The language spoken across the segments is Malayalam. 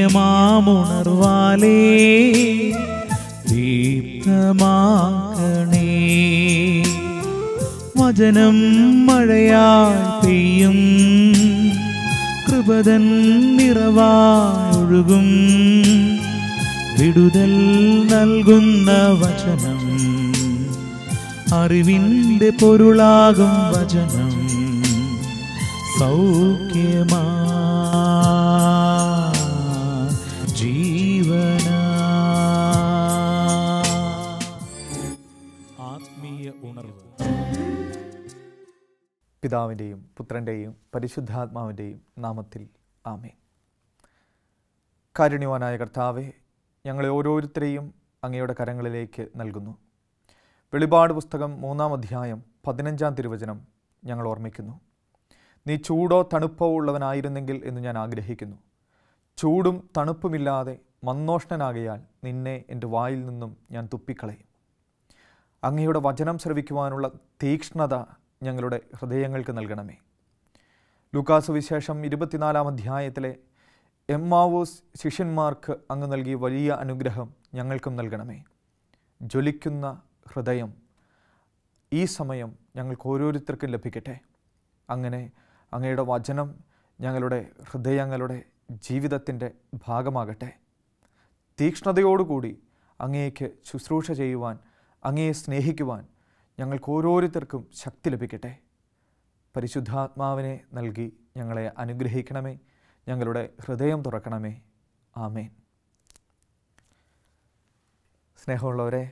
ദിവ്യമാമുണർവാലേ ദീപ്തമാക്കണേ വചനം മഴയാൽ പെയ്യും കൃപതൻ നിറവായൊഴുകും വിടുതൽ നൽകുന്ന വചനം അറിവിൻ്റെ പൊരുളാകും വചനം സൗഖ്യമാ പിതാവിൻ്റെയും പുത്രൻ്റെയും പരിശുദ്ധാത്മാവിൻ്റെയും നാമത്തിൽ ആമേൻ കാരുണ്യവാനായ കർത്താവെ ഞങ്ങളെ ഓരോരുത്തരെയും അങ്ങയുടെ കരങ്ങളിലേക്ക് നൽകുന്നു വെളിപാട് പുസ്തകം മൂന്നാം അധ്യായം പതിനഞ്ചാം തിരുവചനം ഞങ്ങൾ ഓർമ്മിക്കുന്നു നീ ചൂടോ തണുപ്പോ ഉള്ളവനായിരുന്നെങ്കിൽ എന്ന് ഞാൻ ആഗ്രഹിക്കുന്നു ചൂടും തണുപ്പുമില്ലാതെ മന്നോഷ്ണനാകയാൽ നിന്നെ എൻ്റെ വായിൽ നിന്നും ഞാൻ തുപ്പിക്കളയും അങ്ങയുടെ വചനം ശ്രവിക്കുവാനുള്ള തീക്ഷ്ണത ഞങ്ങളുടെ ഹൃദയങ്ങൾക്ക് നൽകണമേ ലുക്കാസ് വിശേഷം ഇരുപത്തിനാലാം അധ്യായത്തിലെ എമ്മാവോസ് ശിഷ്യന്മാർക്ക് അങ്ങ് നൽകിയ വലിയ അനുഗ്രഹം ഞങ്ങൾക്കും നൽകണമേ ജ്വലിക്കുന്ന ഹൃദയം ഈ സമയം ഞങ്ങൾക്ക് ഓരോരുത്തർക്കും ലഭിക്കട്ടെ അങ്ങനെ അങ്ങയുടെ വചനം ഞങ്ങളുടെ ഹൃദയങ്ങളുടെ ജീവിതത്തിൻ്റെ ഭാഗമാകട്ടെ തീക്ഷ്ണതയോടുകൂടി അങ്ങേക്ക് ശുശ്രൂഷ ചെയ്യുവാൻ അങ്ങയെ സ്നേഹിക്കുവാൻ ഞങ്ങൾക്ക് ഓരോരുത്തർക്കും ശക്തി ലഭിക്കട്ടെ പരിശുദ്ധാത്മാവിനെ നൽകി ഞങ്ങളെ അനുഗ്രഹിക്കണമേ ഞങ്ങളുടെ ഹൃദയം തുറക്കണമേ ആമേൻ സ്നേഹമുള്ളവരെ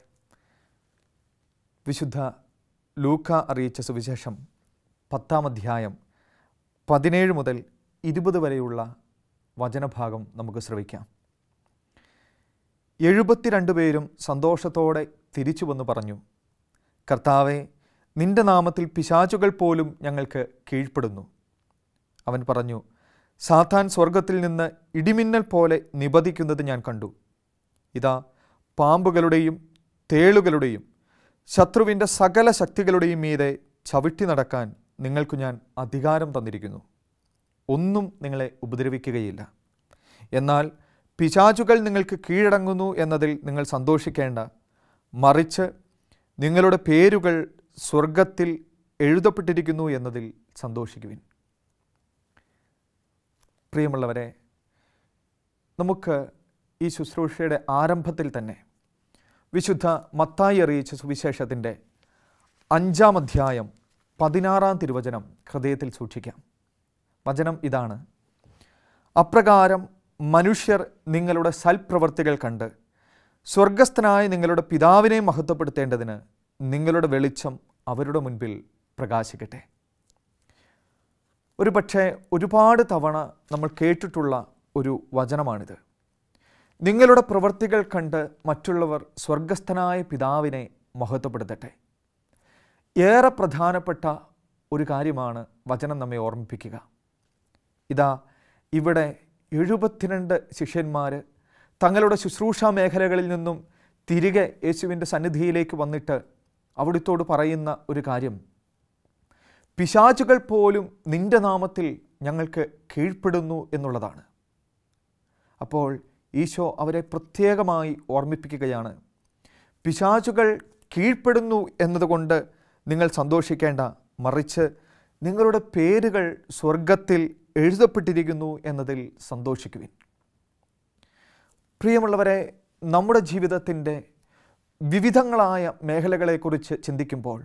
വിശുദ്ധ ലൂക്ക അറിയിച്ച സുവിശേഷം പത്താം അധ്യായം പതിനേഴ് മുതൽ ഇരുപത് വരെയുള്ള വചനഭാഗം നമുക്ക് ശ്രവിക്കാം എഴുപത്തിരണ്ട് പേരും സന്തോഷത്തോടെ തിരിച്ചു വന്ന് പറഞ്ഞു കർത്താവെ നിന്റെ നാമത്തിൽ പിശാചുകൾ പോലും ഞങ്ങൾക്ക് കീഴ്പ്പെടുന്നു അവൻ പറഞ്ഞു സാത്താൻ സ്വർഗത്തിൽ നിന്ന് ഇടിമിന്നൽ പോലെ നിപതിക്കുന്നത് ഞാൻ കണ്ടു ഇതാ പാമ്പുകളുടെയും തേളുകളുടെയും ശത്രുവിൻ്റെ സകല ശക്തികളുടെയും മീതെ ചവിട്ടി നടക്കാൻ നിങ്ങൾക്ക് ഞാൻ അധികാരം തന്നിരിക്കുന്നു ഒന്നും നിങ്ങളെ ഉപദ്രവിക്കുകയില്ല എന്നാൽ പിശാചുകൾ നിങ്ങൾക്ക് കീഴടങ്ങുന്നു എന്നതിൽ നിങ്ങൾ സന്തോഷിക്കേണ്ട മറിച്ച് നിങ്ങളുടെ പേരുകൾ സ്വർഗത്തിൽ എഴുതപ്പെട്ടിരിക്കുന്നു എന്നതിൽ സന്തോഷിക്കുവിൻ പ്രിയമുള്ളവരെ നമുക്ക് ഈ ശുശ്രൂഷയുടെ ആരംഭത്തിൽ തന്നെ വിശുദ്ധ മത്തായി അറിയിച്ച സുവിശേഷത്തിൻ്റെ അഞ്ചാം അധ്യായം പതിനാറാം തിരുവചനം ഹൃദയത്തിൽ സൂക്ഷിക്കാം വചനം ഇതാണ് അപ്രകാരം മനുഷ്യർ നിങ്ങളുടെ സൽപ്രവൃത്തികൾ കണ്ട് സ്വർഗസ്ഥനായ നിങ്ങളുടെ പിതാവിനെ മഹത്വപ്പെടുത്തേണ്ടതിന് നിങ്ങളുടെ വെളിച്ചം അവരുടെ മുൻപിൽ പ്രകാശിക്കട്ടെ ഒരു പക്ഷേ ഒരുപാട് തവണ നമ്മൾ കേട്ടിട്ടുള്ള ഒരു വചനമാണിത് നിങ്ങളുടെ പ്രവൃത്തികൾ കണ്ട് മറ്റുള്ളവർ സ്വർഗസ്ഥനായ പിതാവിനെ മഹത്വപ്പെടുത്തട്ടെ ഏറെ പ്രധാനപ്പെട്ട ഒരു കാര്യമാണ് വചനം നമ്മെ ഓർമ്മിപ്പിക്കുക ഇതാ ഇവിടെ എഴുപത്തിരണ്ട് ശിഷ്യന്മാർ തങ്ങളുടെ ശുശ്രൂഷാ മേഖലകളിൽ നിന്നും തിരികെ യേശുവിൻ്റെ സന്നിധിയിലേക്ക് വന്നിട്ട് അവിടുത്തോട് പറയുന്ന ഒരു കാര്യം പിശാചുകൾ പോലും നിന്റെ നാമത്തിൽ ഞങ്ങൾക്ക് കീഴ്പ്പെടുന്നു എന്നുള്ളതാണ് അപ്പോൾ ഈശോ അവരെ പ്രത്യേകമായി ഓർമ്മിപ്പിക്കുകയാണ് പിശാചുകൾ കീഴ്പ്പെടുന്നു എന്നതുകൊണ്ട് നിങ്ങൾ സന്തോഷിക്കേണ്ട മറിച്ച് നിങ്ങളുടെ പേരുകൾ സ്വർഗത്തിൽ എഴുതപ്പെട്ടിരിക്കുന്നു എന്നതിൽ സന്തോഷിക്കുവിൻ പ്രിയമുള്ളവരെ നമ്മുടെ ജീവിതത്തിൻ്റെ വിവിധങ്ങളായ മേഖലകളെക്കുറിച്ച് ചിന്തിക്കുമ്പോൾ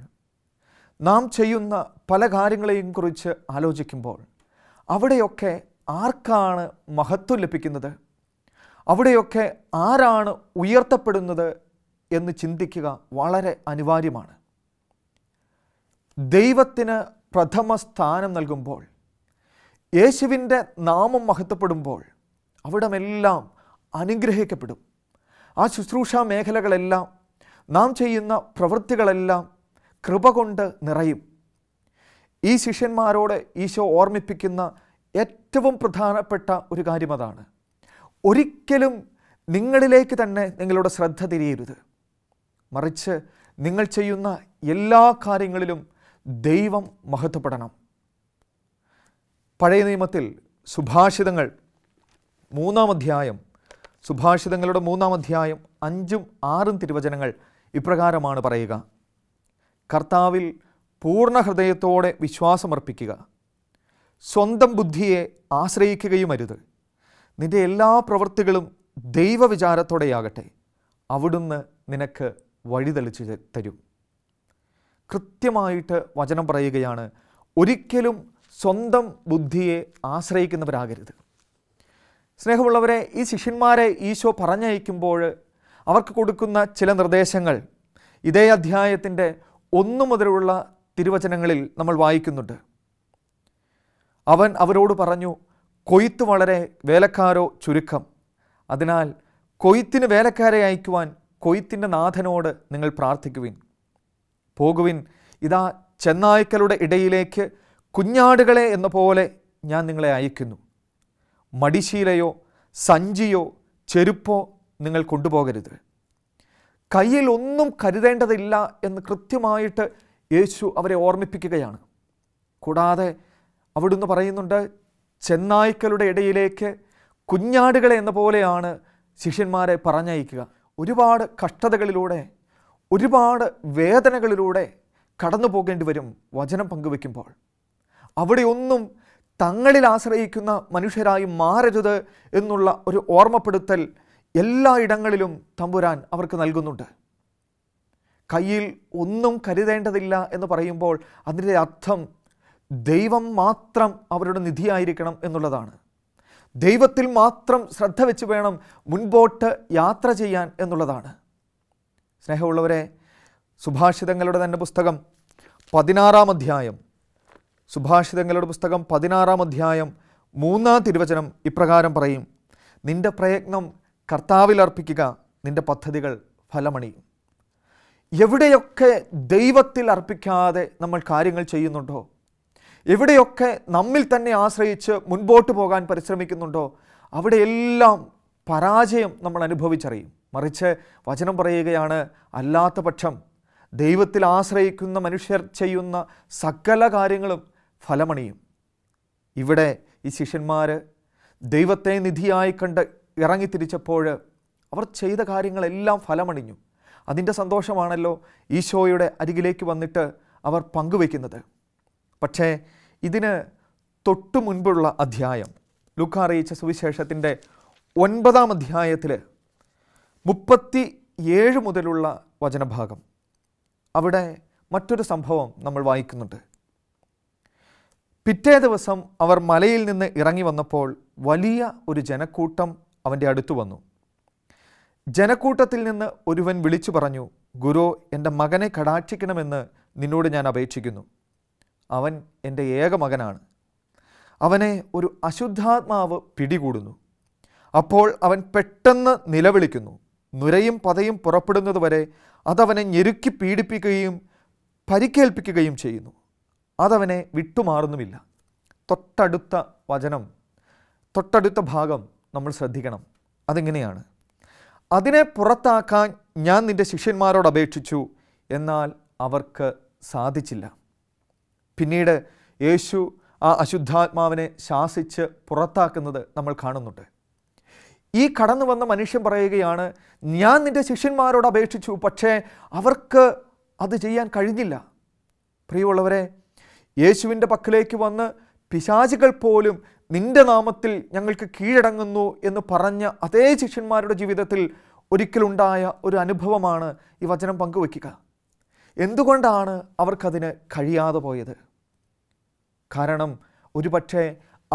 നാം ചെയ്യുന്ന പല കാര്യങ്ങളെയും കുറിച്ച് ആലോചിക്കുമ്പോൾ അവിടെയൊക്കെ ആർക്കാണ് മഹത്വം ലഭിക്കുന്നത് അവിടെയൊക്കെ ആരാണ് ഉയർത്തപ്പെടുന്നത് എന്ന് ചിന്തിക്കുക വളരെ അനിവാര്യമാണ് ദൈവത്തിന് പ്രഥമ സ്ഥാനം നൽകുമ്പോൾ യേശുവിൻ്റെ നാമം മഹത്വപ്പെടുമ്പോൾ അവിടമെല്ലാം അനുഗ്രഹിക്കപ്പെടും ആ ശുശ്രൂഷാ മേഖലകളെല്ലാം നാം ചെയ്യുന്ന പ്രവൃത്തികളെല്ലാം കൃപ കൊണ്ട് നിറയും ഈ ശിഷ്യന്മാരോട് ഈശോ ഓർമ്മിപ്പിക്കുന്ന ഏറ്റവും പ്രധാനപ്പെട്ട ഒരു കാര്യം അതാണ് ഒരിക്കലും നിങ്ങളിലേക്ക് തന്നെ നിങ്ങളുടെ ശ്രദ്ധ തിരിയരുത് മറിച്ച് നിങ്ങൾ ചെയ്യുന്ന എല്ലാ കാര്യങ്ങളിലും ദൈവം മഹത്വപ്പെടണം പഴയ നിയമത്തിൽ സുഭാഷിതങ്ങൾ മൂന്നാം അധ്യായം സുഭാഷിതങ്ങളുടെ മൂന്നാം അധ്യായം അഞ്ചും ആറും തിരുവചനങ്ങൾ ഇപ്രകാരമാണ് പറയുക കർത്താവിൽ പൂർണ്ണ ഹൃദയത്തോടെ വിശ്വാസമർപ്പിക്കുക സ്വന്തം ബുദ്ധിയെ ആശ്രയിക്കുകയും അരുത് നിൻ്റെ എല്ലാ പ്രവൃത്തികളും ദൈവവിചാരത്തോടെയാകട്ടെ അവിടുന്ന് നിനക്ക് വഴിതെളിച്ച് തരും കൃത്യമായിട്ട് വചനം പറയുകയാണ് ഒരിക്കലും സ്വന്തം ബുദ്ധിയെ ആശ്രയിക്കുന്നവരാകരുത് സ്നേഹമുള്ളവരെ ഈ ശിഷ്യന്മാരെ ഈശോ പറഞ്ഞയക്കുമ്പോൾ അവർക്ക് കൊടുക്കുന്ന ചില നിർദ്ദേശങ്ങൾ ഇതേ അധ്യായത്തിൻ്റെ ഒന്നു മുതലുള്ള തിരുവചനങ്ങളിൽ നമ്മൾ വായിക്കുന്നുണ്ട് അവൻ അവരോട് പറഞ്ഞു കൊയ്ത്ത് വളരെ വേലക്കാരോ ചുരുക്കം അതിനാൽ കൊയ്ത്തിന് വേലക്കാരെ അയക്കുവാൻ കൊയ്ത്തിൻ്റെ നാഥനോട് നിങ്ങൾ പ്രാർത്ഥിക്കുവിൻ പോകുവിൻ ഇതാ ചെന്നായ്ക്കളുടെ ഇടയിലേക്ക് കുഞ്ഞാടുകളെ എന്ന പോലെ ഞാൻ നിങ്ങളെ അയക്കുന്നു മടിശീലയോ സഞ്ചിയോ ചെരുപ്പോ നിങ്ങൾ കൊണ്ടുപോകരുത് കയ്യിൽ ഒന്നും കരുതേണ്ടതില്ല എന്ന് കൃത്യമായിട്ട് യേശു അവരെ ഓർമ്മിപ്പിക്കുകയാണ് കൂടാതെ അവിടുന്ന് പറയുന്നുണ്ട് ചെന്നായ്ക്കളുടെ ഇടയിലേക്ക് കുഞ്ഞാടുകളെ എന്ന പോലെയാണ് ശിഷ്യന്മാരെ പറഞ്ഞയക്കുക ഒരുപാട് കഷ്ടതകളിലൂടെ ഒരുപാട് വേദനകളിലൂടെ കടന്നു പോകേണ്ടി വരും വചനം പങ്കുവെക്കുമ്പോൾ അവിടെയൊന്നും തങ്ങളിൽ ആശ്രയിക്കുന്ന മനുഷ്യരായി മാറരുത് എന്നുള്ള ഒരു ഓർമ്മപ്പെടുത്തൽ എല്ലായിടങ്ങളിലും തമ്പുരാൻ അവർക്ക് നൽകുന്നുണ്ട് കയ്യിൽ ഒന്നും കരുതേണ്ടതില്ല എന്ന് പറയുമ്പോൾ അതിൻ്റെ അർത്ഥം ദൈവം മാത്രം അവരുടെ നിധിയായിരിക്കണം എന്നുള്ളതാണ് ദൈവത്തിൽ മാത്രം ശ്രദ്ധ വെച്ച് വേണം മുൻപോട്ട് യാത്ര ചെയ്യാൻ എന്നുള്ളതാണ് സ്നേഹമുള്ളവരെ സുഭാഷിതങ്ങളുടെ തന്നെ പുസ്തകം പതിനാറാം അധ്യായം സുഭാഷിതങ്ങളുടെ പുസ്തകം പതിനാറാം അധ്യായം മൂന്നാം തിരുവചനം ഇപ്രകാരം പറയും നിന്റെ പ്രയത്നം കർത്താവിൽ അർപ്പിക്കുക നിന്റെ പദ്ധതികൾ ഫലമണിയും എവിടെയൊക്കെ ദൈവത്തിൽ അർപ്പിക്കാതെ നമ്മൾ കാര്യങ്ങൾ ചെയ്യുന്നുണ്ടോ എവിടെയൊക്കെ നമ്മിൽ തന്നെ ആശ്രയിച്ച് മുൻപോട്ട് പോകാൻ പരിശ്രമിക്കുന്നുണ്ടോ അവിടെയെല്ലാം പരാജയം നമ്മൾ അനുഭവിച്ചറിയും മറിച്ച് വചനം പറയുകയാണ് അല്ലാത്ത പക്ഷം ദൈവത്തിൽ ആശ്രയിക്കുന്ന മനുഷ്യർ ചെയ്യുന്ന സകല കാര്യങ്ങളും ഫലമണിയും ഇവിടെ ഈ ശിഷ്യന്മാർ ദൈവത്തെ നിധിയായി കണ്ട് ഇറങ്ങിത്തിരിച്ചപ്പോൾ അവർ ചെയ്ത കാര്യങ്ങളെല്ലാം ഫലമണിഞ്ഞു അതിൻ്റെ സന്തോഷമാണല്ലോ ഈശോയുടെ അരികിലേക്ക് വന്നിട്ട് അവർ പങ്കുവയ്ക്കുന്നത് പക്ഷേ ഇതിന് തൊട്ടു മുൻപുള്ള അധ്യായം ലുക്ക അറിയിച്ച സുവിശേഷത്തിൻ്റെ ഒൻപതാം അധ്യായത്തിൽ മുപ്പത്തി ഏഴ് മുതലുള്ള വചനഭാഗം അവിടെ മറ്റൊരു സംഭവം നമ്മൾ വായിക്കുന്നുണ്ട് പിറ്റേ ദിവസം അവർ മലയിൽ നിന്ന് ഇറങ്ങി വന്നപ്പോൾ വലിയ ഒരു ജനക്കൂട്ടം അവൻ്റെ അടുത്തു വന്നു ജനക്കൂട്ടത്തിൽ നിന്ന് ഒരുവൻ വിളിച്ചു പറഞ്ഞു ഗുരു എൻ്റെ മകനെ കടാക്ഷിക്കണമെന്ന് നിന്നോട് ഞാൻ അപേക്ഷിക്കുന്നു അവൻ എൻ്റെ ഏക മകനാണ് അവനെ ഒരു അശുദ്ധാത്മാവ് പിടികൂടുന്നു അപ്പോൾ അവൻ പെട്ടെന്ന് നിലവിളിക്കുന്നു നുരയും പതയും പുറപ്പെടുന്നതുവരെ അതവനെ ഞെരുക്കി പീഡിപ്പിക്കുകയും പരിക്കേൽപ്പിക്കുകയും ചെയ്യുന്നു അതവനെ വിട്ടുമാറുന്നുമില്ല തൊട്ടടുത്ത വചനം തൊട്ടടുത്ത ഭാഗം നമ്മൾ ശ്രദ്ധിക്കണം അതിങ്ങനെയാണ് അതിനെ പുറത്താക്കാൻ ഞാൻ നിൻ്റെ ശിഷ്യന്മാരോട് അപേക്ഷിച്ചു എന്നാൽ അവർക്ക് സാധിച്ചില്ല പിന്നീട് യേശു ആ അശുദ്ധാത്മാവിനെ ശാസിച്ച് പുറത്താക്കുന്നത് നമ്മൾ കാണുന്നുണ്ട് ഈ കടന്നു വന്ന മനുഷ്യൻ പറയുകയാണ് ഞാൻ നിൻ്റെ ശിഷ്യന്മാരോട് അപേക്ഷിച്ചു പക്ഷേ അവർക്ക് അത് ചെയ്യാൻ കഴിഞ്ഞില്ല പ്രിയമുള്ളവരെ യേശുവിൻ്റെ പക്കലേക്ക് വന്ന് പിശാചികൾ പോലും നിന്റെ നാമത്തിൽ ഞങ്ങൾക്ക് കീഴടങ്ങുന്നു എന്ന് പറഞ്ഞ അതേ ശിഷ്യന്മാരുടെ ജീവിതത്തിൽ ഒരിക്കലുണ്ടായ ഒരു അനുഭവമാണ് ഈ വചനം പങ്കുവയ്ക്കുക എന്തുകൊണ്ടാണ് അവർക്കതിന് കഴിയാതെ പോയത് കാരണം ഒരുപക്ഷെ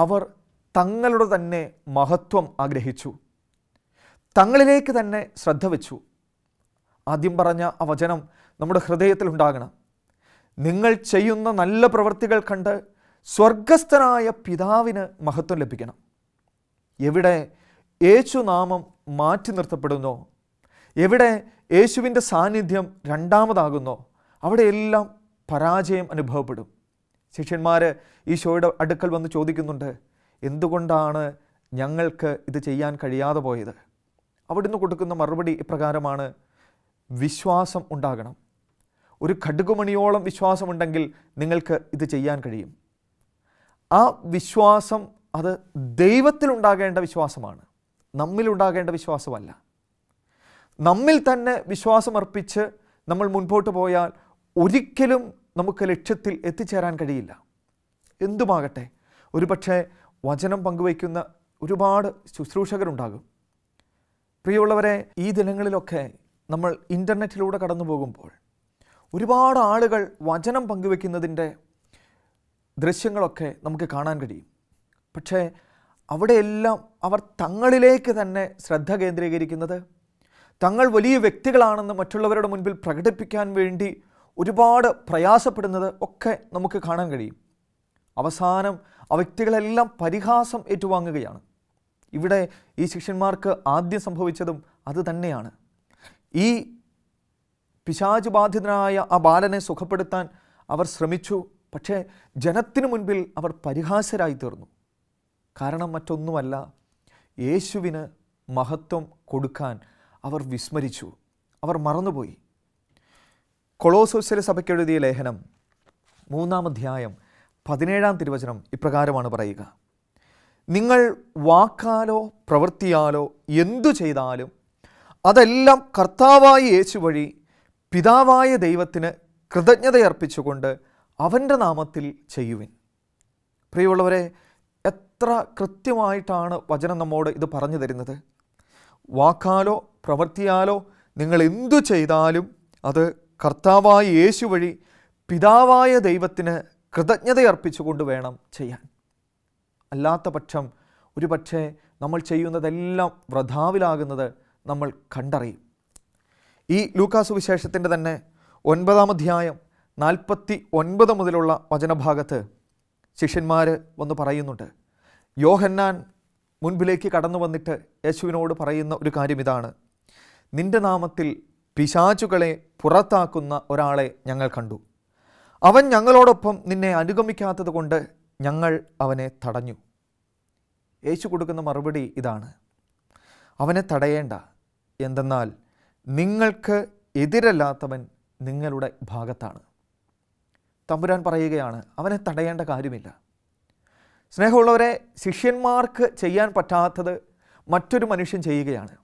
അവർ തങ്ങളുടെ തന്നെ മഹത്വം ആഗ്രഹിച്ചു തങ്ങളിലേക്ക് തന്നെ ശ്രദ്ധ വെച്ചു ആദ്യം പറഞ്ഞ ആ വചനം നമ്മുടെ ഹൃദയത്തിൽ ഉണ്ടാകണം നിങ്ങൾ ചെയ്യുന്ന നല്ല പ്രവൃത്തികൾ കണ്ട് സ്വർഗസ്ഥനായ പിതാവിന് മഹത്വം ലഭിക്കണം എവിടെ നാമം മാറ്റി നിർത്തപ്പെടുന്നോ എവിടെ യേശുവിൻ്റെ സാന്നിധ്യം രണ്ടാമതാകുന്നോ അവിടെയെല്ലാം പരാജയം അനുഭവപ്പെടും ശിഷ്യന്മാർ ഈശോയുടെ അടുക്കൽ വന്ന് ചോദിക്കുന്നുണ്ട് എന്തുകൊണ്ടാണ് ഞങ്ങൾക്ക് ഇത് ചെയ്യാൻ കഴിയാതെ പോയത് അവിടുന്ന് കൊടുക്കുന്ന മറുപടി ഇപ്രകാരമാണ് വിശ്വാസം ഉണ്ടാകണം ഒരു ഖഡ്ഗുമണിയോളം വിശ്വാസമുണ്ടെങ്കിൽ നിങ്ങൾക്ക് ഇത് ചെയ്യാൻ കഴിയും ആ വിശ്വാസം അത് ദൈവത്തിലുണ്ടാകേണ്ട വിശ്വാസമാണ് നമ്മിലുണ്ടാകേണ്ട വിശ്വാസമല്ല നമ്മിൽ തന്നെ വിശ്വാസമർപ്പിച്ച് നമ്മൾ മുൻപോട്ട് പോയാൽ ഒരിക്കലും നമുക്ക് ലക്ഷ്യത്തിൽ എത്തിച്ചേരാൻ കഴിയില്ല എന്തുമാകട്ടെ ഒരു പക്ഷേ വചനം പങ്കുവയ്ക്കുന്ന ഒരുപാട് ശുശ്രൂഷകരുണ്ടാകും പ്രിയമുള്ളവരെ ഈ ദിനങ്ങളിലൊക്കെ നമ്മൾ ഇൻ്റർനെറ്റിലൂടെ കടന്നു പോകുമ്പോൾ ഒരുപാട് ആളുകൾ വചനം പങ്കുവെക്കുന്നതിൻ്റെ ദൃശ്യങ്ങളൊക്കെ നമുക്ക് കാണാൻ കഴിയും പക്ഷേ അവിടെയെല്ലാം അവർ തങ്ങളിലേക്ക് തന്നെ ശ്രദ്ധ കേന്ദ്രീകരിക്കുന്നത് തങ്ങൾ വലിയ വ്യക്തികളാണെന്ന് മറ്റുള്ളവരുടെ മുൻപിൽ പ്രകടിപ്പിക്കാൻ വേണ്ടി ഒരുപാട് പ്രയാസപ്പെടുന്നത് ഒക്കെ നമുക്ക് കാണാൻ കഴിയും അവസാനം ആ വ്യക്തികളെല്ലാം പരിഹാസം ഏറ്റുവാങ്ങുകയാണ് ഇവിടെ ഈ ശിഷ്യന്മാർക്ക് ആദ്യം സംഭവിച്ചതും അത് തന്നെയാണ് ഈ പിശാജ് ബാധിതനായ ആ ബാലനെ സുഖപ്പെടുത്താൻ അവർ ശ്രമിച്ചു പക്ഷേ ജനത്തിനു മുൻപിൽ അവർ പരിഹാസരായി തീർന്നു കാരണം മറ്റൊന്നുമല്ല യേശുവിന് മഹത്വം കൊടുക്കാൻ അവർ വിസ്മരിച്ചു അവർ മറന്നുപോയി കൊളോസോസ്യല സഭയ്ക്ക് എഴുതിയ ലേഖനം മൂന്നാം അധ്യായം പതിനേഴാം തിരുവചനം ഇപ്രകാരമാണ് പറയുക നിങ്ങൾ വാക്കാലോ പ്രവൃത്തിയാലോ എന്തു ചെയ്താലും അതെല്ലാം കർത്താവായി യേശു വഴി പിതാവായ ദൈവത്തിന് കൃതജ്ഞതയർപ്പിച്ചുകൊണ്ട് അവൻ്റെ നാമത്തിൽ ചെയ്യുവിൻ പ്രിയമുള്ളവരെ എത്ര കൃത്യമായിട്ടാണ് വചനം നമ്മോട് ഇത് പറഞ്ഞു തരുന്നത് വാക്കാലോ പ്രവൃത്തിയാലോ നിങ്ങൾ എന്തു ചെയ്താലും അത് കർത്താവായ യേശു വഴി പിതാവായ ദൈവത്തിന് കൃതജ്ഞതയർപ്പിച്ചുകൊണ്ട് വേണം ചെയ്യാൻ അല്ലാത്ത പക്ഷം ഒരുപക്ഷെ നമ്മൾ ചെയ്യുന്നതെല്ലാം വ്രതാവിലാകുന്നത് നമ്മൾ കണ്ടറിയും ഈ ലൂക്കാസ് വിശേഷത്തിൻ്റെ തന്നെ ഒൻപതാം അധ്യായം നാൽപ്പത്തി ഒൻപത് മുതലുള്ള വചനഭാഗത്ത് ശിഷ്യന്മാർ വന്ന് പറയുന്നുണ്ട് യോഹന്നാൻ മുൻപിലേക്ക് കടന്നു വന്നിട്ട് യേശുവിനോട് പറയുന്ന ഒരു കാര്യം ഇതാണ് നിന്റെ നാമത്തിൽ പിശാചുകളെ പുറത്താക്കുന്ന ഒരാളെ ഞങ്ങൾ കണ്ടു അവൻ ഞങ്ങളോടൊപ്പം നിന്നെ അനുഗമിക്കാത്തത് കൊണ്ട് ഞങ്ങൾ അവനെ തടഞ്ഞു യേശു കൊടുക്കുന്ന മറുപടി ഇതാണ് അവനെ തടയേണ്ട എന്തെന്നാൽ നിങ്ങൾക്ക് എതിരല്ലാത്തവൻ നിങ്ങളുടെ ഭാഗത്താണ് തമ്പുരാൻ പറയുകയാണ് അവനെ തടയേണ്ട കാര്യമില്ല സ്നേഹമുള്ളവരെ ശിഷ്യന്മാർക്ക് ചെയ്യാൻ പറ്റാത്തത് മറ്റൊരു മനുഷ്യൻ ചെയ്യുകയാണ്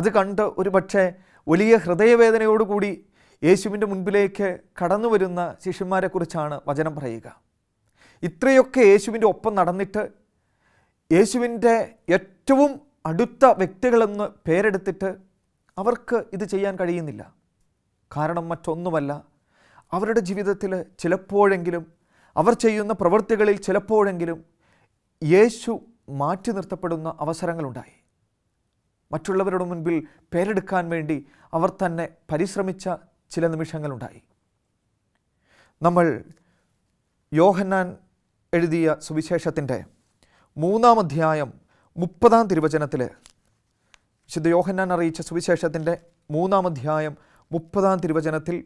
അത് കണ്ട് ഒരു പക്ഷേ വലിയ ഹൃദയവേദനയോടുകൂടി യേശുവിൻ്റെ മുൻപിലേക്ക് കടന്നു വരുന്ന ശിഷ്യന്മാരെക്കുറിച്ചാണ് വചനം പറയുക ഇത്രയൊക്കെ യേശുവിൻ്റെ ഒപ്പം നടന്നിട്ട് യേശുവിൻ്റെ ഏറ്റവും അടുത്ത വ്യക്തികളെന്ന് പേരെടുത്തിട്ട് അവർക്ക് ഇത് ചെയ്യാൻ കഴിയുന്നില്ല കാരണം മറ്റൊന്നുമല്ല അവരുടെ ജീവിതത്തിൽ ചിലപ്പോഴെങ്കിലും അവർ ചെയ്യുന്ന പ്രവൃത്തികളിൽ ചിലപ്പോഴെങ്കിലും യേശു മാറ്റി നിർത്തപ്പെടുന്ന അവസരങ്ങളുണ്ടായി മറ്റുള്ളവരുടെ മുൻപിൽ പേരെടുക്കാൻ വേണ്ടി അവർ തന്നെ പരിശ്രമിച്ച ചില നിമിഷങ്ങളുണ്ടായി നമ്മൾ യോഹന്നാൻ എഴുതിയ സുവിശേഷത്തിൻ്റെ മൂന്നാം അധ്യായം മുപ്പതാം തിരുവചനത്തിൽ വിശുദ്ധ യോഹന്നാൻ അറിയിച്ച സുവിശേഷത്തിൻ്റെ മൂന്നാം അധ്യായം മുപ്പതാം തിരുവചനത്തിൽ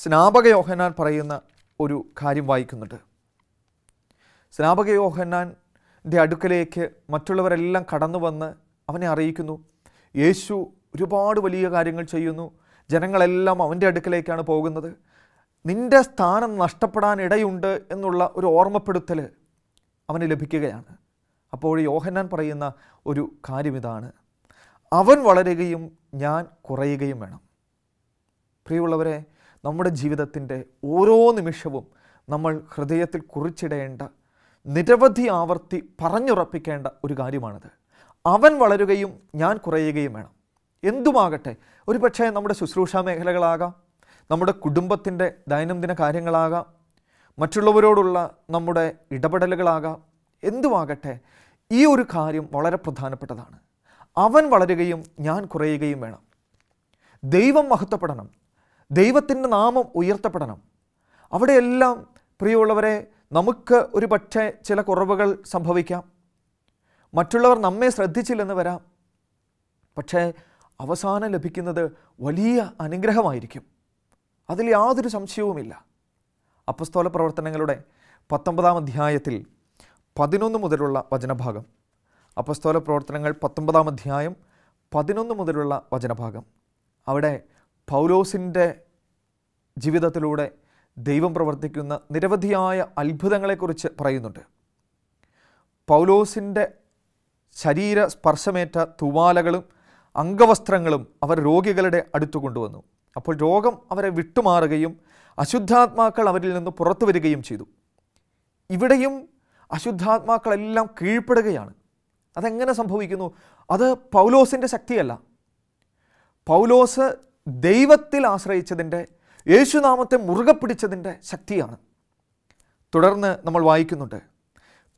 സ്നാപക യോഹന്നാൻ പറയുന്ന ഒരു കാര്യം വായിക്കുന്നുണ്ട് സ്നാപക യോഹന്നാൻ്റെ അടുക്കലേക്ക് മറ്റുള്ളവരെല്ലാം കടന്നു വന്ന് അവനെ അറിയിക്കുന്നു യേശു ഒരുപാട് വലിയ കാര്യങ്ങൾ ചെയ്യുന്നു ജനങ്ങളെല്ലാം അവൻ്റെ അടുക്കലേക്കാണ് പോകുന്നത് നിൻ്റെ സ്ഥാനം നഷ്ടപ്പെടാൻ ഇടയുണ്ട് എന്നുള്ള ഒരു ഓർമ്മപ്പെടുത്തൽ അവന് ലഭിക്കുകയാണ് അപ്പോൾ യോഹന്നാൻ പറയുന്ന ഒരു കാര്യം ഇതാണ് അവൻ വളരുകയും ഞാൻ കുറയുകയും വേണം പ്രിയമുള്ളവരെ നമ്മുടെ ജീവിതത്തിൻ്റെ ഓരോ നിമിഷവും നമ്മൾ ഹൃദയത്തിൽ കുറിച്ചിടേണ്ട നിരവധി ആവർത്തി പറഞ്ഞുറപ്പിക്കേണ്ട ഒരു കാര്യമാണിത് അവൻ വളരുകയും ഞാൻ കുറയുകയും വേണം എന്തുമാകട്ടെ പക്ഷേ നമ്മുടെ ശുശ്രൂഷാ മേഖലകളാകാം നമ്മുടെ കുടുംബത്തിൻ്റെ ദൈനംദിന കാര്യങ്ങളാകാം മറ്റുള്ളവരോടുള്ള നമ്മുടെ ഇടപെടലുകളാകാം എന്തുമാകട്ടെ ഈ ഒരു കാര്യം വളരെ പ്രധാനപ്പെട്ടതാണ് അവൻ വളരുകയും ഞാൻ കുറയുകയും വേണം ദൈവം മഹത്വപ്പെടണം ദൈവത്തിൻ്റെ നാമം ഉയർത്തപ്പെടണം അവിടെയെല്ലാം പ്രിയമുള്ളവരെ നമുക്ക് ഒരു പക്ഷേ ചില കുറവുകൾ സംഭവിക്കാം മറ്റുള്ളവർ നമ്മെ ശ്രദ്ധിച്ചില്ലെന്ന് വരാം പക്ഷേ അവസാനം ലഭിക്കുന്നത് വലിയ അനുഗ്രഹമായിരിക്കും അതിൽ യാതൊരു സംശയവുമില്ല അപ്പസ്തോല പ്രവർത്തനങ്ങളുടെ പത്തൊമ്പതാം അധ്യായത്തിൽ പതിനൊന്ന് മുതലുള്ള വചനഭാഗം അപ്പസ്തോല പ്രവർത്തനങ്ങൾ പത്തൊമ്പതാം അധ്യായം പതിനൊന്ന് മുതലുള്ള വചനഭാഗം അവിടെ പൗലോസിൻ്റെ ജീവിതത്തിലൂടെ ദൈവം പ്രവർത്തിക്കുന്ന നിരവധിയായ അത്ഭുതങ്ങളെക്കുറിച്ച് പറയുന്നുണ്ട് പൗലോസിൻ്റെ ശരീര സ്പർശമേറ്റ തുവാലകളും അംഗവസ്ത്രങ്ങളും അവർ രോഗികളുടെ അടുത്തു കൊണ്ടുവന്നു അപ്പോൾ രോഗം അവരെ വിട്ടുമാറുകയും അശുദ്ധാത്മാക്കൾ അവരിൽ നിന്ന് പുറത്തു വരികയും ചെയ്തു ഇവിടെയും അശുദ്ധാത്മാക്കളെല്ലാം കീഴ്പ്പെടുകയാണ് അതെങ്ങനെ സംഭവിക്കുന്നു അത് പൗലോസിൻ്റെ ശക്തിയല്ല പൗലോസ് ദൈവത്തിൽ ആശ്രയിച്ചതിൻ്റെ യേശുനാമത്തെ മുറുകെ പിടിച്ചതിൻ്റെ ശക്തിയാണ് തുടർന്ന് നമ്മൾ വായിക്കുന്നുണ്ട്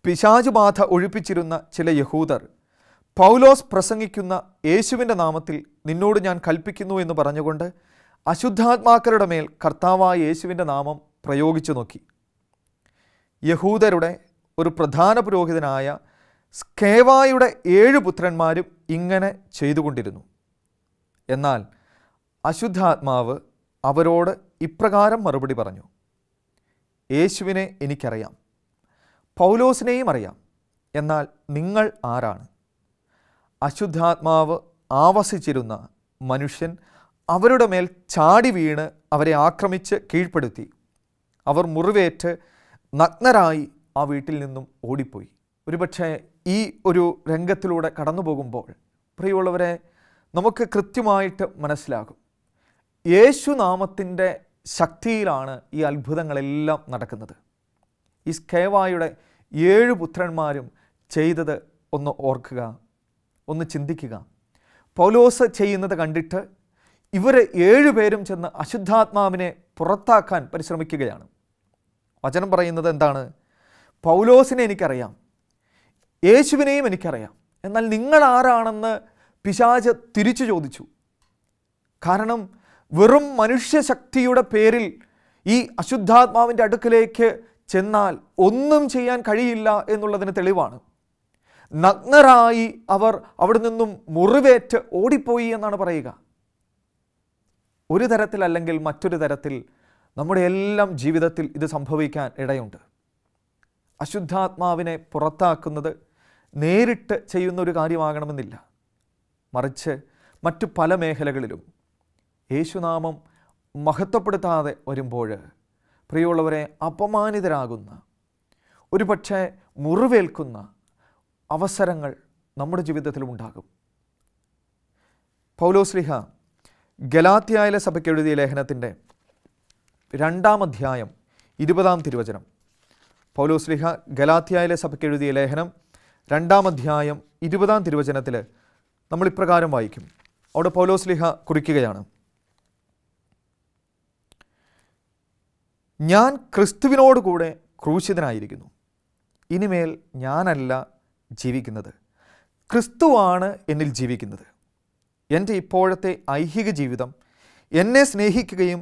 പിശാജ് ബാധ ഒഴിപ്പിച്ചിരുന്ന ചില യഹൂദർ പൗലോസ് പ്രസംഗിക്കുന്ന യേശുവിൻ്റെ നാമത്തിൽ നിന്നോട് ഞാൻ കൽപ്പിക്കുന്നു എന്ന് പറഞ്ഞുകൊണ്ട് അശുദ്ധാത്മാക്കളുടെ മേൽ കർത്താവായ യേശുവിൻ്റെ നാമം പ്രയോഗിച്ചു നോക്കി യഹൂദരുടെ ഒരു പ്രധാന പുരോഹിതനായ സ്കേവായുടെ ഏഴ് പുത്രന്മാരും ഇങ്ങനെ ചെയ്തുകൊണ്ടിരുന്നു എന്നാൽ അശുദ്ധാത്മാവ് അവരോട് ഇപ്രകാരം മറുപടി പറഞ്ഞു യേശുവിനെ എനിക്കറിയാം പൗലോസിനെയും അറിയാം എന്നാൽ നിങ്ങൾ ആരാണ് അശുദ്ധാത്മാവ് ആവസിച്ചിരുന്ന മനുഷ്യൻ അവരുടെ മേൽ ചാടി വീണ് അവരെ ആക്രമിച്ച് കീഴ്പ്പെടുത്തി അവർ മുറിവേറ്റ് നഗ്നരായി ആ വീട്ടിൽ നിന്നും ഓടിപ്പോയി ഒരുപക്ഷേ ഈ ഒരു രംഗത്തിലൂടെ കടന്നു പോകുമ്പോൾ പ്രിയമുള്ളവരെ നമുക്ക് കൃത്യമായിട്ട് മനസ്സിലാകും യേശുനാമത്തിൻ്റെ ശക്തിയിലാണ് ഈ അത്ഭുതങ്ങളെല്ലാം നടക്കുന്നത് ഈ സ്കേവായുടെ ഏഴ് പുത്രന്മാരും ചെയ്തത് ഒന്ന് ഓർക്കുക ഒന്ന് ചിന്തിക്കുക പൗലോസ് ചെയ്യുന്നത് കണ്ടിട്ട് ഇവർ ഏഴുപേരും ചെന്ന് അശുദ്ധാത്മാവിനെ പുറത്താക്കാൻ പരിശ്രമിക്കുകയാണ് വചനം പറയുന്നത് എന്താണ് പൗലോസിനെ എനിക്കറിയാം യേശുവിനെയും എനിക്കറിയാം എന്നാൽ നിങ്ങൾ ആരാണെന്ന് പിശാജ് തിരിച്ചു ചോദിച്ചു കാരണം വെറും മനുഷ്യശക്തിയുടെ പേരിൽ ഈ അശുദ്ധാത്മാവിൻ്റെ അടുക്കിലേക്ക് ചെന്നാൽ ഒന്നും ചെയ്യാൻ കഴിയില്ല എന്നുള്ളതിന് തെളിവാണ് നഗ്നരായി അവർ അവിടെ നിന്നും മുറിവേറ്റ് ഓടിപ്പോയി എന്നാണ് പറയുക ഒരു തരത്തിൽ അല്ലെങ്കിൽ മറ്റൊരു തരത്തിൽ നമ്മുടെ എല്ലാം ജീവിതത്തിൽ ഇത് സംഭവിക്കാൻ ഇടയുണ്ട് അശുദ്ധാത്മാവിനെ പുറത്താക്കുന്നത് നേരിട്ട് ചെയ്യുന്ന ഒരു കാര്യമാകണമെന്നില്ല മറിച്ച് മറ്റു പല മേഖലകളിലും യേശുനാമം മഹത്വപ്പെടുത്താതെ വരുമ്പോൾ പ്രിയമുള്ളവരെ അപമാനിതരാകുന്ന ഒരു പക്ഷേ മുറിവേൽക്കുന്ന അവസരങ്ങൾ നമ്മുടെ ജീവിതത്തിൽ ഉണ്ടാകും പൗലോസ്ലിഹ ഗലാത്യായിലെ സഭയ്ക്ക് എഴുതിയ ലേഖനത്തിൻ്റെ രണ്ടാം അധ്യായം ഇരുപതാം തിരുവചനം പൗലോസ്ലിഹ ഗലാത്യായല സഭയ്ക്ക് എഴുതിയ ലേഖനം രണ്ടാം അധ്യായം ഇരുപതാം തിരുവചനത്തിൽ നമ്മൾ ഇപ്രകാരം വായിക്കും അവിടെ പൗലോസ്ലിഹ കുറിക്കുകയാണ് ഞാൻ ക്രിസ്തുവിനോടുകൂടെ ക്രൂശിതനായിരിക്കുന്നു ഇനിമേൽ ഞാനല്ല ജീവിക്കുന്നത് ക്രിസ്തുവാണ് എന്നിൽ ജീവിക്കുന്നത് എൻ്റെ ഇപ്പോഴത്തെ ഐഹിക ജീവിതം എന്നെ സ്നേഹിക്കുകയും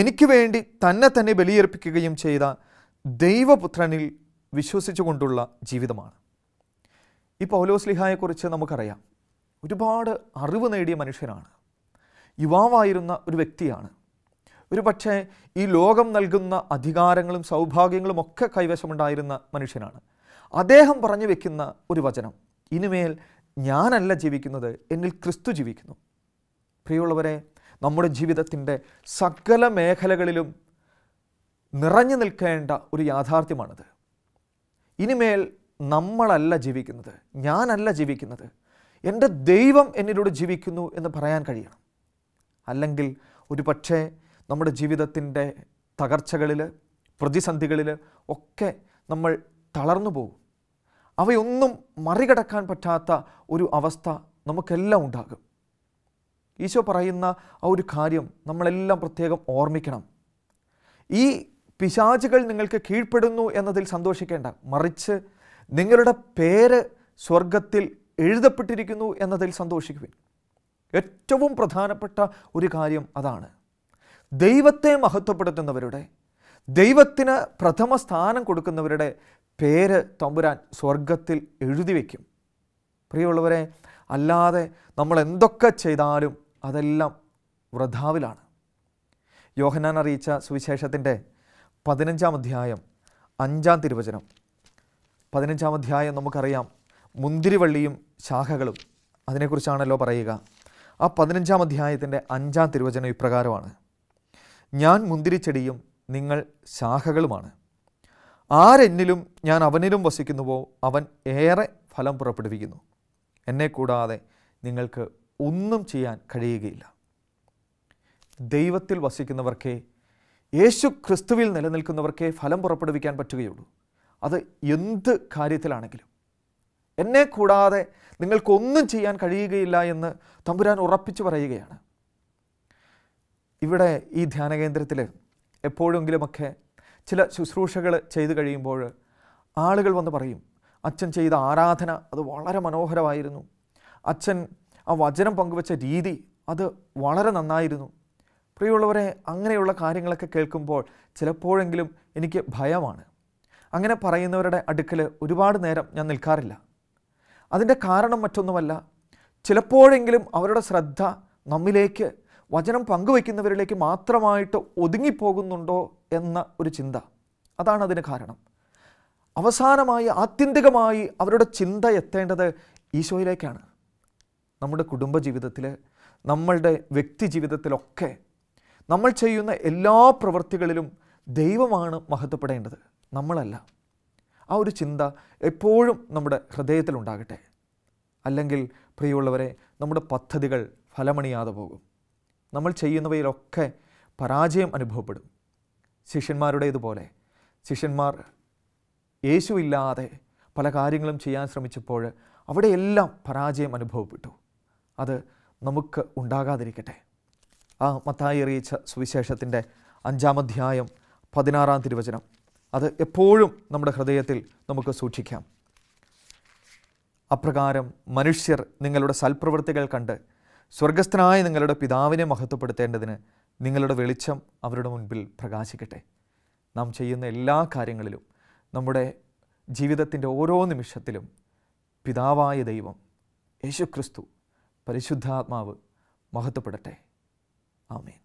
എനിക്ക് വേണ്ടി തന്നെ തന്നെ ബലിയർപ്പിക്കുകയും ചെയ്ത ദൈവപുത്രനിൽ വിശ്വസിച്ചുകൊണ്ടുള്ള ജീവിതമാണ് ഈ പൗലോസ്ലിഹായെക്കുറിച്ച് നമുക്കറിയാം ഒരുപാട് അറിവ് നേടിയ മനുഷ്യനാണ് യുവാവായിരുന്ന ഒരു വ്യക്തിയാണ് ഒരു പക്ഷേ ഈ ലോകം നൽകുന്ന അധികാരങ്ങളും സൗഭാഗ്യങ്ങളും ഒക്കെ കൈവശമുണ്ടായിരുന്ന മനുഷ്യനാണ് അദ്ദേഹം പറഞ്ഞു വെക്കുന്ന ഒരു വചനം ഇനിമേൽ ഞാനല്ല ജീവിക്കുന്നത് എന്നിൽ ക്രിസ്തു ജീവിക്കുന്നു പ്രിയമുള്ളവരെ നമ്മുടെ ജീവിതത്തിൻ്റെ സകല മേഖലകളിലും നിറഞ്ഞു നിൽക്കേണ്ട ഒരു യാഥാർത്ഥ്യമാണത് ഇനിമേൽ നമ്മളല്ല ജീവിക്കുന്നത് ഞാനല്ല ജീവിക്കുന്നത് എൻ്റെ ദൈവം എന്നിലൂടെ ജീവിക്കുന്നു എന്ന് പറയാൻ കഴിയണം അല്ലെങ്കിൽ ഒരു പക്ഷേ നമ്മുടെ ജീവിതത്തിൻ്റെ തകർച്ചകളിൽ പ്രതിസന്ധികളിൽ ഒക്കെ നമ്മൾ തളർന്നു പോകും അവയൊന്നും മറികടക്കാൻ പറ്റാത്ത ഒരു അവസ്ഥ നമുക്കെല്ലാം ഉണ്ടാകും ഈശോ പറയുന്ന ആ ഒരു കാര്യം നമ്മളെല്ലാം പ്രത്യേകം ഓർമ്മിക്കണം ഈ പിശാചുകൾ നിങ്ങൾക്ക് കീഴ്പ്പെടുന്നു എന്നതിൽ സന്തോഷിക്കേണ്ട മറിച്ച് നിങ്ങളുടെ പേര് സ്വർഗത്തിൽ എഴുതപ്പെട്ടിരിക്കുന്നു എന്നതിൽ സന്തോഷിക്കുവിൻ ഏറ്റവും പ്രധാനപ്പെട്ട ഒരു കാര്യം അതാണ് ദൈവത്തെ മഹത്വപ്പെടുത്തുന്നവരുടെ ദൈവത്തിന് പ്രഥമ സ്ഥാനം കൊടുക്കുന്നവരുടെ പേര് തമ്പുരാൻ സ്വർഗത്തിൽ എഴുതി വയ്ക്കും പ്രിയമുള്ളവരെ അല്ലാതെ നമ്മൾ എന്തൊക്കെ ചെയ്താലും അതെല്ലാം വൃഥാവിലാണ് യോഹനാൻ അറിയിച്ച സുവിശേഷത്തിൻ്റെ പതിനഞ്ചാം അധ്യായം അഞ്ചാം തിരുവചനം പതിനഞ്ചാം അധ്യായം നമുക്കറിയാം മുന്തിരിവള്ളിയും ശാഖകളും അതിനെക്കുറിച്ചാണല്ലോ പറയുക ആ പതിനഞ്ചാം അധ്യായത്തിൻ്റെ അഞ്ചാം തിരുവചനം ഇപ്രകാരമാണ് ഞാൻ മുന്തിരിച്ചെടിയും നിങ്ങൾ ശാഖകളുമാണ് ആരെന്നിലും ഞാൻ അവനിലും വസിക്കുന്നുവോ അവൻ ഏറെ ഫലം പുറപ്പെടുവിക്കുന്നു എന്നെ കൂടാതെ നിങ്ങൾക്ക് ഒന്നും ചെയ്യാൻ കഴിയുകയില്ല ദൈവത്തിൽ വസിക്കുന്നവർക്കേ യേശു ക്രിസ്തുവിൽ നിലനിൽക്കുന്നവർക്കേ ഫലം പുറപ്പെടുവിക്കാൻ പറ്റുകയുള്ളൂ അത് എന്ത് കാര്യത്തിലാണെങ്കിലും എന്നെ കൂടാതെ നിങ്ങൾക്കൊന്നും ചെയ്യാൻ കഴിയുകയില്ല എന്ന് തമ്പുരാൻ ഉറപ്പിച്ചു പറയുകയാണ് ഇവിടെ ഈ ധ്യാനകേന്ദ്രത്തിൽ എപ്പോഴെങ്കിലുമൊക്കെ ചില ശുശ്രൂഷകൾ ചെയ്തു കഴിയുമ്പോൾ ആളുകൾ വന്ന് പറയും അച്ഛൻ ചെയ്ത ആരാധന അത് വളരെ മനോഹരമായിരുന്നു അച്ഛൻ ആ വചനം പങ്കുവച്ച രീതി അത് വളരെ നന്നായിരുന്നു പ്രിയമുള്ളവരെ അങ്ങനെയുള്ള കാര്യങ്ങളൊക്കെ കേൾക്കുമ്പോൾ ചിലപ്പോഴെങ്കിലും എനിക്ക് ഭയമാണ് അങ്ങനെ പറയുന്നവരുടെ അടുക്കൽ ഒരുപാട് നേരം ഞാൻ നിൽക്കാറില്ല അതിൻ്റെ കാരണം മറ്റൊന്നുമല്ല ചിലപ്പോഴെങ്കിലും അവരുടെ ശ്രദ്ധ നമ്മിലേക്ക് വചനം പങ്കുവയ്ക്കുന്നവരിലേക്ക് മാത്രമായിട്ട് ഒതുങ്ങിപ്പോകുന്നുണ്ടോ എന്ന ഒരു ചിന്ത അതാണ് അതിന് കാരണം അവസാനമായി ആത്യന്തികമായി അവരുടെ ചിന്ത എത്തേണ്ടത് ഈശോയിലേക്കാണ് നമ്മുടെ കുടുംബജീവിതത്തിൽ നമ്മളുടെ വ്യക്തി ജീവിതത്തിലൊക്കെ നമ്മൾ ചെയ്യുന്ന എല്ലാ പ്രവൃത്തികളിലും ദൈവമാണ് മഹത്വപ്പെടേണ്ടത് നമ്മളല്ല ആ ഒരു ചിന്ത എപ്പോഴും നമ്മുടെ ഹൃദയത്തിലുണ്ടാകട്ടെ അല്ലെങ്കിൽ പ്രിയമുള്ളവരെ നമ്മുടെ പദ്ധതികൾ ഫലമണിയാതെ പോകും നമ്മൾ ചെയ്യുന്നവയിലൊക്കെ പരാജയം അനുഭവപ്പെടും ശിഷ്യന്മാരുടേതുപോലെ ശിഷ്യന്മാർ യേശുവില്ലാതെ പല കാര്യങ്ങളും ചെയ്യാൻ ശ്രമിച്ചപ്പോൾ അവിടെയെല്ലാം പരാജയം അനുഭവപ്പെട്ടു അത് നമുക്ക് ഉണ്ടാകാതിരിക്കട്ടെ ആ മത്തായി അറിയിച്ച സുവിശേഷത്തിൻ്റെ അഞ്ചാമധ്യായം പതിനാറാം തിരുവചനം അത് എപ്പോഴും നമ്മുടെ ഹൃദയത്തിൽ നമുക്ക് സൂക്ഷിക്കാം അപ്രകാരം മനുഷ്യർ നിങ്ങളുടെ സൽപ്രവൃത്തികൾ കണ്ട് സ്വർഗസ്ഥനായ നിങ്ങളുടെ പിതാവിനെ മഹത്വപ്പെടുത്തേണ്ടതിന് നിങ്ങളുടെ വെളിച്ചം അവരുടെ മുൻപിൽ പ്രകാശിക്കട്ടെ നാം ചെയ്യുന്ന എല്ലാ കാര്യങ്ങളിലും നമ്മുടെ ജീവിതത്തിൻ്റെ ഓരോ നിമിഷത്തിലും പിതാവായ ദൈവം യേശുക്രിസ്തു പരിശുദ്ധാത്മാവ് മഹത്വപ്പെടട്ടെ ആമേൻ